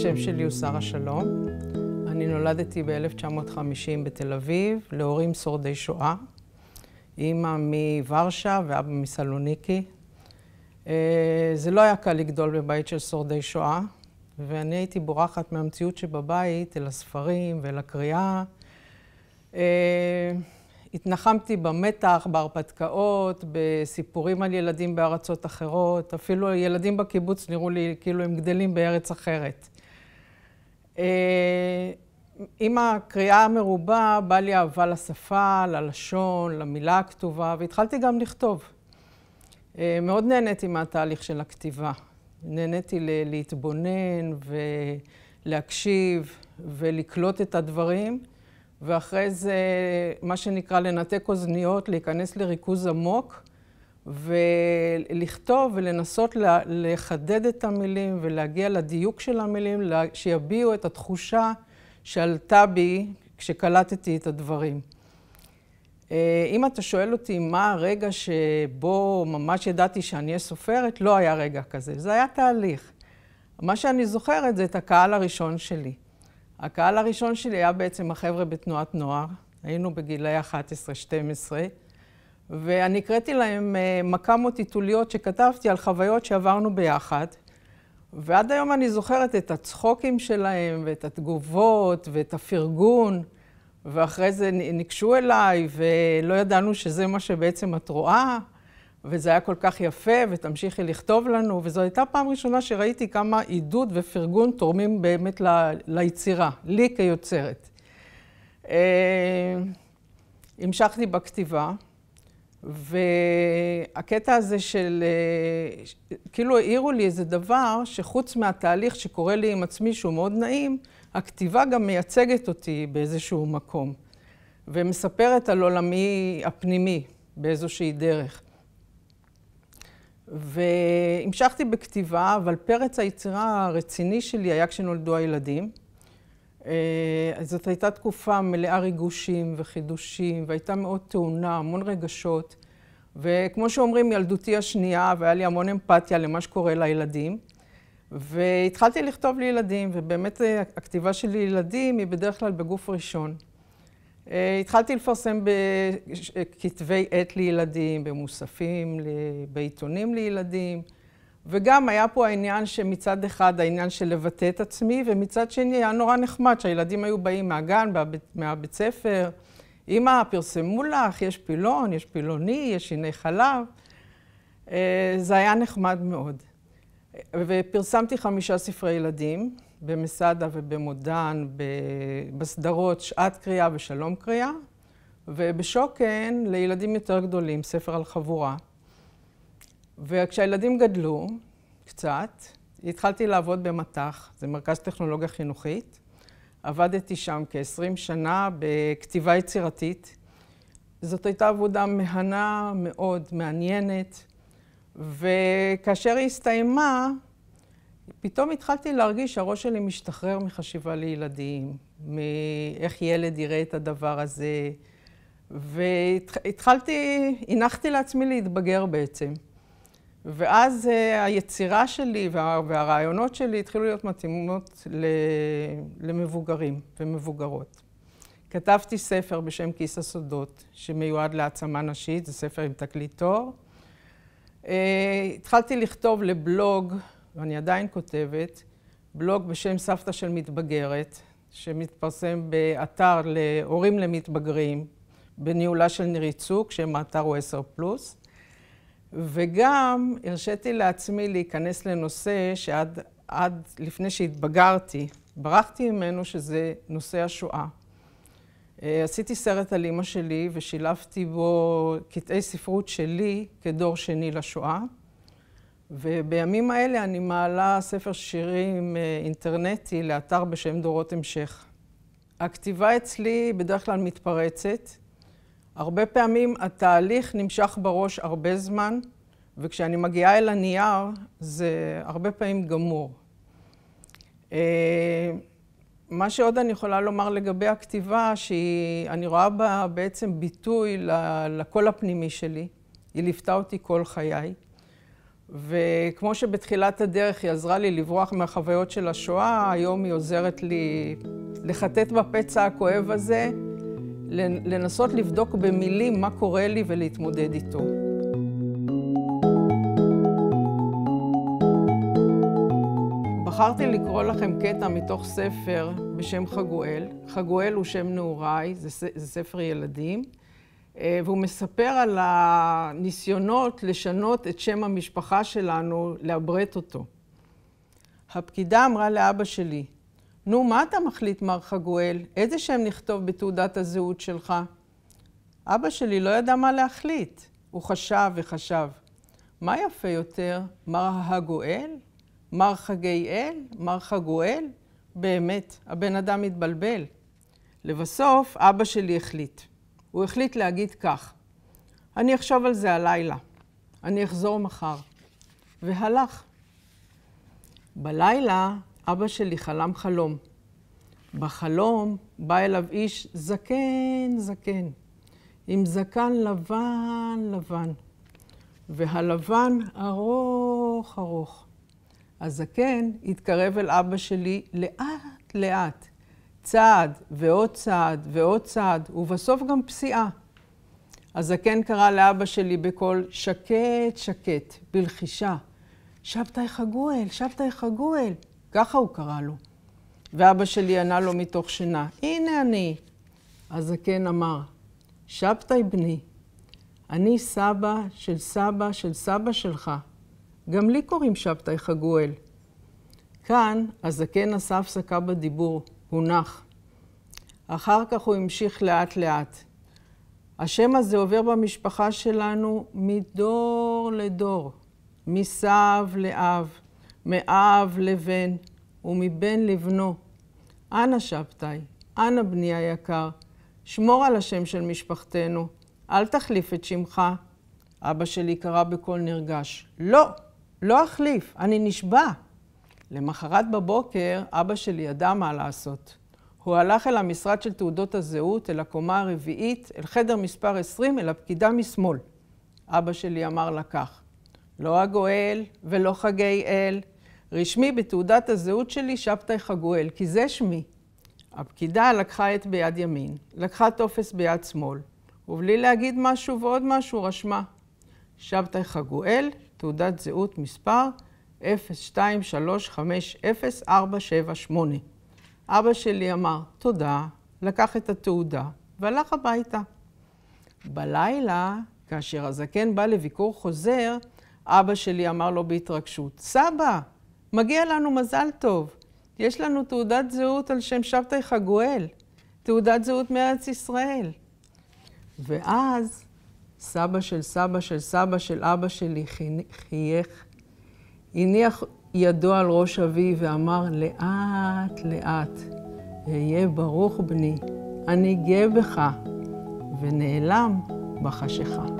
השם שלי הוא שרה שלום. אני נולדתי ב-1950 בתל אביב, להורים שורדי שואה. אימא מוורשה ואבא מסלוניקי. אה, זה לא היה קל לגדול בבית של שורדי שואה, ואני הייתי בורחת מהמציאות שבבית אל הספרים ואל הקריאה. אה, התנחמתי במתח, בהרפתקאות, בסיפורים על ילדים בארצות אחרות. אפילו ילדים בקיבוץ נראו לי כאילו הם גדלים בארץ אחרת. אה, עם הקריאה המרובה בא לי אהבה לשפה, ללשון, למילה הכתובה, והתחלתי גם לכתוב. אה, מאוד נהניתי מהתהליך של הכתיבה. נהניתי להתבונן ולהקשיב ולקלוט את הדברים, ואחרי זה, מה שנקרא לנתק אוזניות, להיכנס לריכוז עמוק ולכתוב ולנסות לחדד את המילים ולהגיע לדיוק של המילים, שיביעו את התחושה שעלתה בי כשקלטתי את הדברים. אה, אם אתה שואל אותי מה הרגע שבו ממש ידעתי שאני אהיה סופרת, לא היה רגע כזה. זה היה תהליך. מה שאני זוכרת זה את הקהל הראשון שלי. הקהל הראשון שלי היה בעצם החבר'ה בתנועת נוער. היינו בגילאי 11-12. ואני הקראתי להם אה, מכמות טיטוליות שכתבתי על חוויות שעברנו ביחד. ועד היום אני זוכרת את הצחוקים שלהם, ואת התגובות, ואת הפרגון. ואחרי זה ניגשו אליי, ולא ידענו שזה מה שבעצם את רואה, וזה היה כל כך יפה, ותמשיכי לכתוב לנו. וזו הייתה פעם ראשונה שראיתי כמה עידוד ופרגון תורמים באמת ל... ליצירה, לי כיוצרת. אה, המשכתי בכתיבה. והקטע הזה של, אה, כאילו העירו לי איזה דבר שחוץ מהתהליך שקורה לי עם עצמי, שהוא מאוד נעים, הכתיבה גם מייצגת אותי באיזשהו מקום, ומספרת על עולמי הפנימי באיזושהי דרך. והמשכתי בכתיבה, אבל פרץ היצירה הרציני שלי היה כשנולדו הילדים. אז אה, זאת הייתה תקופה מלאה ריגושים וחידושים, והייתה מאוד טעונה, המון רגשות. וכמו שאומרים, ילדותי השנייה, והיה לי המון אמפתיה למה שקורה לילדים. והתחלתי לכתוב לילדים, ובאמת אה, הכתיבה שלי לילדים היא בדרך כלל בגוף ראשון. אה, התחלתי לפרסם בכתבי עת לילדים, במוספים, בעיתונים לילדים. וגם היה פה העניין שמצד אחד העניין של לבטא את עצמי, ומצד שני היה נורא נחמד שהילדים היו באים מהגן, מהבית, מהבית ספר, אמא, פרסמו לך, יש פילון, יש פילוני, יש שיני חלב. אה, זה היה נחמד מאוד. ופרסמתי חמישה ספרי ילדים, במסעדה ובמודן, בסדרות שעת קריאה ושלום קריאה, ובשוקן לילדים יותר גדולים, ספר על חבורה. וכשהילדים גדלו קצת, התחלתי לעבוד במט"ח, זה מרכז טכנולוגיה חינוכית. עבדתי שם כ-20 שנה בכתיבה יצירתית. זאת הייתה עבודה מהנה מאוד, מעניינת, וכאשר היא הסתיימה, פתאום התחלתי להרגיש שהראש שלי משתחרר מחשיבה לילדים, מאיך ילד יראה את הדבר הזה, והתחלתי, הנחתי לעצמי להתבגר בעצם. ואז אה, היצירה שלי וה, והרעיונות שלי התחילו להיות מתאימות למבוגרים ומבוגרות. כתבתי ספר בשם כיס הסודות, שמיועד להעצמה נשית, זה ספר עם תקליטור. Uh, אה, התחלתי לכתוב לבלוג, ואני עדיין כותבת, בלוג בשם סבתא של מתבגרת, שמתפרסם באתר להורים למתבגרים, בניהולה של נירי צוק, שם האתר הוא 10 פלוס. וגם הרשיתי לעצמי להיכנס לנושא שעד לפני שהתבגרתי, ברחתי ממנו שזה נושא השואה. אה, עשיתי סרט על אימא שלי ושילבתי בו קטעי ספרות שלי כדור שני לשואה. ובימים האלה אני מעלה ספר שירים אה, אינטרנטי לאתר בשם דורות המשך. הכתיבה אצלי בדרך כלל מתפרצת. הרבה פעמים התהליך נמשך בראש הרבה זמן, וכשאני מגיעה אל הנייר זה הרבה פעמים גמור. אה, מה שעוד אני יכולה לומר לגבי הכתיבה, שאני רואה בה בעצם ביטוי לקול הפנימי שלי. היא ליוותה אותי כל חיי. וכמו שבתחילת הדרך היא עזרה לי לברוח מהחוויות של השואה, היום היא עוזרת לי לחטט בפצע הכואב הזה לנסות לבדוק במילים מה קורה לי ולהתמודד איתו. בחרתי לקרוא לכם קטע מתוך ספר בשם חגואל. חגואל הוא שם נעוריי, זה, זה ספר ילדים, אה, והוא מספר על הניסיונות לשנות את שם המשפחה שלנו, לעברת אותו. הפקידה אמרה לאבא שלי, נו, מה אתה מחליט, מר חגואל? איזה שם נכתוב בתעודת הזהות שלך? אבא שלי לא ידע מה להחליט. הוא חשב וחשב. מה יפה יותר, מר הגואל? מר חגי אל? מר חגואל? באמת, הבן אדם התבלבל. לבסוף, אבא שלי החליט. הוא החליט להגיד כך: אני אחשוב על זה הלילה. אני אחזור מחר. והלך. בלילה אבא שלי חלם חלום. בחלום בא אליו איש זקן, זקן, עם זקן לבן, לבן, והלבן ארוך, ארוך. הזקן התקרב אל אבא שלי לאט, לאט, צעד ועוד צעד ועוד צעד, ובסוף גם פסיעה. הזקן קרא לאבא שלי בקול שקט, שקט, בלחישה, שבתאי חגואל, שבתאי חגואל. ככה הוא קרא לו. ואבא שלי ענה לו מתוך שינה, הנה אני. הזקן אמר, שבתאי בני, אני סבא של סבא של סבא שלך. גם לי קוראים שבתאי חגואל. כאן הזקן עשה הפסקה בדיבור, הוא נח. אחר כך הוא המשיך לאט-לאט. השם הזה עובר במשפחה שלנו מדור לדור, מסב לאב, מאב לבן ומבן לבנו. אנא שבתאי, אנא בני היקר, שמור על השם של משפחתנו, אל תחליף את שמך. אבא שלי קרא בקול נרגש, לא, לא אחליף, אני נשבע. למחרת בבוקר אבא שלי ידע מה לעשות. הוא הלך אל המשרד של תעודות הזהות, אל הקומה הרביעית, אל חדר מספר 20, אל הפקידה משמאל. אבא שלי אמר לה כך, לא הגואל ולא חגי אל. רשמי בתעודת הזהות שלי שבתאי חגואל, כי זה שמי. הפקידה לקחה את ביד ימין, לקחה טופס ביד שמאל, ובלי להגיד משהו ועוד משהו רשמה. שבתאי חגואל, תעודת זהות מספר 02350478. אבא שלי אמר, תודה, לקח את התעודה והלך הביתה. בלילה, כאשר הזקן בא לביקור חוזר, אבא שלי אמר לו בהתרגשות, סבא, מגיע לנו מזל טוב. יש לנו תעודת זהות על שם שבתאי חגואל, תעודת זהות מארץ ישראל. ואז סבא של סבא של סבא של אבא שלי חייך, הניח ידו על ראש אבי ואמר, לאט לאט, אהיה ברוך בני, אני גאה בך, ונעלם בחשיכה.